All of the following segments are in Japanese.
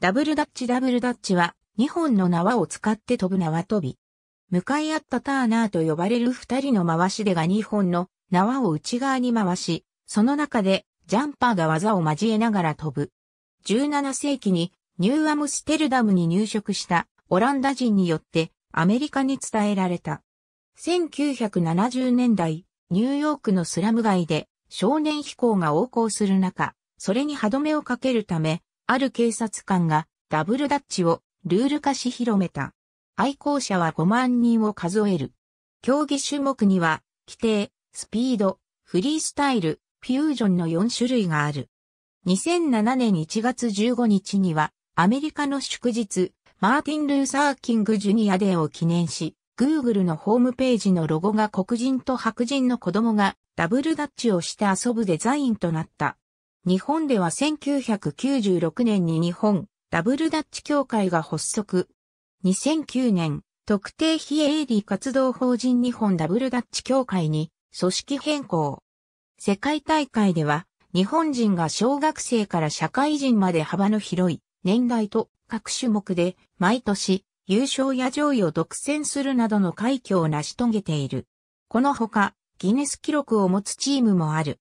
ダブルダッチダブルダッチは2本の縄を使って飛ぶ縄跳び。向かい合ったターナーと呼ばれる2人の回しでが2本の縄を内側に回し、その中でジャンパーが技を交えながら飛ぶ。17世紀にニューアムステルダムに入植したオランダ人によってアメリカに伝えられた。1970年代、ニューヨークのスラム街で少年飛行が横行する中、それに歯止めをかけるため、ある警察官がダブルダッチをルール化し広めた。愛好者は5万人を数える。競技種目には、規定、スピード、フリースタイル、フュージョンの4種類がある。2007年1月15日には、アメリカの祝日、マーティン・ルーサー・キング・ジュニアデーを記念し、Google のホームページのロゴが黒人と白人の子供がダブルダッチをして遊ぶデザインとなった。日本では1996年に日本ダブルダッチ協会が発足。2009年、特定非営利活動法人日本ダブルダッチ協会に組織変更。世界大会では日本人が小学生から社会人まで幅の広い年代と各種目で毎年優勝や上位を独占するなどの快挙を成し遂げている。このほかギネス記録を持つチームもある。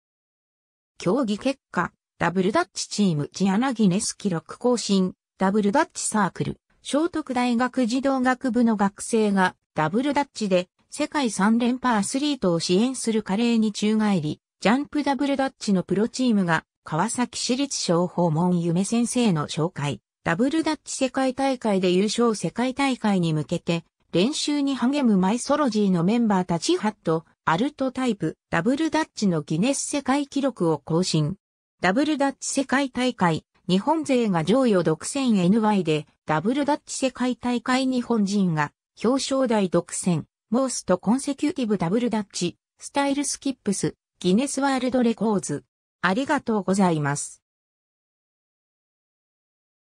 競技結果、ダブルダッチチームジアナギネス記録更新、ダブルダッチサークル、聖徳大学児童学部の学生がダブルダッチで世界3連覇アスリートを支援するカレーに宙返り、ジャンプダブルダッチのプロチームが川崎市立小訪問夢先生の紹介、ダブルダッチ世界大会で優勝世界大会に向けて練習に励むマイソロジーのメンバーたちハット、アルトタイプ、ダブルダッチのギネス世界記録を更新。ダブルダッチ世界大会、日本勢が上位を独占 NY で、ダブルダッチ世界大会日本人が表彰台独占、モーストコンセキューティブダブルダッチ、スタイルスキップス、ギネスワールドレコーズ。ありがとうございます。